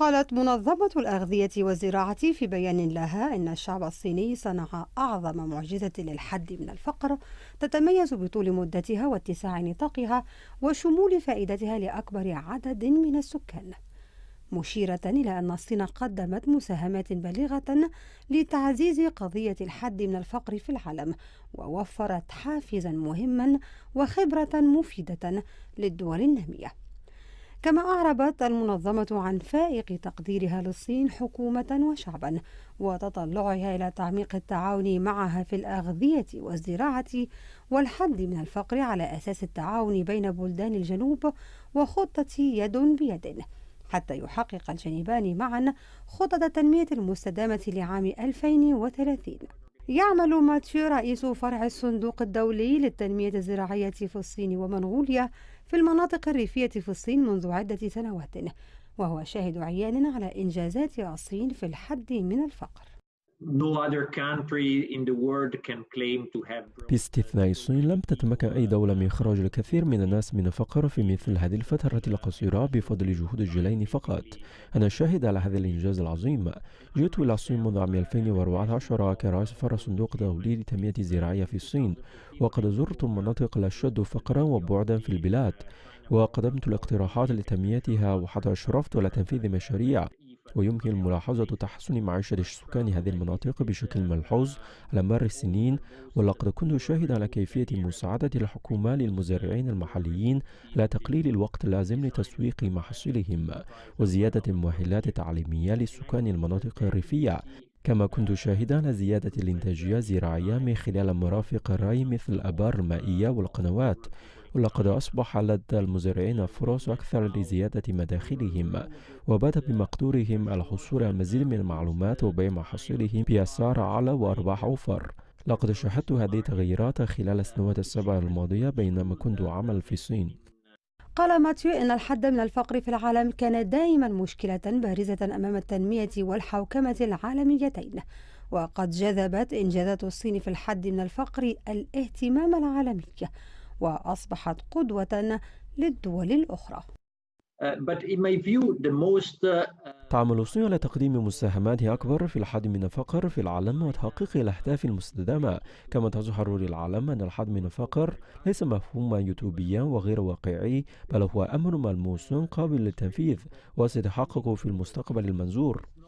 قالت منظمة الأغذية والزراعة في بيان لها إن الشعب الصيني صنع أعظم معجزة للحد من الفقر تتميز بطول مدتها واتساع نطاقها وشمول فائدتها لأكبر عدد من السكان مشيرة إلى أن الصين قدمت مساهمات بالغة لتعزيز قضية الحد من الفقر في العالم ووفرت حافزا مهما وخبرة مفيدة للدول النامية كما أعربت المنظمة عن فائق تقديرها للصين حكومة وشعبا وتطلعها إلى تعميق التعاون معها في الأغذية والزراعة والحد من الفقر على أساس التعاون بين بلدان الجنوب وخطة يد بيد حتى يحقق الجانبان معا خطط التنمية المستدامة لعام 2030 يعمل ماتيو رئيس فرع الصندوق الدولي للتنمية الزراعية في الصين ومنغوليا في المناطق الريفية في الصين منذ عدة سنوات وهو شاهد عيان على إنجازات الصين في الحد من الفقر باستثناء الصين لم تتمكن أي دولة من إخراج الكثير من الناس من الفقر في مثل هذه الفترة القصيرة بفضل جهود الجيلين فقط أنا شاهد على هذا الإنجاز العظيم جئت إلى الصين منذ عام 2014 كرئيس فرع صندوق دولي للتنمية الزراعية في الصين وقد زرت مناطق الأشد فقرا وبعدا في البلاد وقدمت الاقتراحات لتنميتها وحتى أشرفت على تنفيذ مشاريع ويمكن ملاحظة تحسن معيشة سكان هذه المناطق بشكل ملحوظ على مر السنين ولقد كنت شاهدا على كيفية مساعدة الحكومة للمزارعين المحليين على تقليل الوقت اللازم لتسويق محاصيلهم وزيادة المؤهلات التعليمية لسكان المناطق الريفية كما كنت شاهدا على زيادة الإنتاجية الزراعية من خلال مرافق الري مثل الآبار المائية والقنوات ولقد أصبح لدى المزارعين فرص أكثر لزيادة مداخلهم وبات بمقدورهم الحصول على المزيد من المعلومات وبيع محاصيلهم بأسعار أعلى وأرباح أوفر لقد شاهدت هذه التغيرات خلال السنوات السبع الماضية بينما كنت أعمل في الصين قال ماتيو إن الحد من الفقر في العالم كان دائما مشكلة بارزة أمام التنمية والحوكمة العالميتين وقد جذبت إنجازات الصين في الحد من الفقر الاهتمام العالمي وأصبحت قدوة للدول الأخرى تعمل الصين على تقديم مساهماتها أكبر في الحد من الفقر في العالم وتحقيق الأهداف المستدامة كما تظهر للعالم أن الحد من الفقر ليس مفهوما يوتوبيا وغير واقعي بل هو أمر ملموس قابل للتنفيذ وسيتحقق في المستقبل المنظور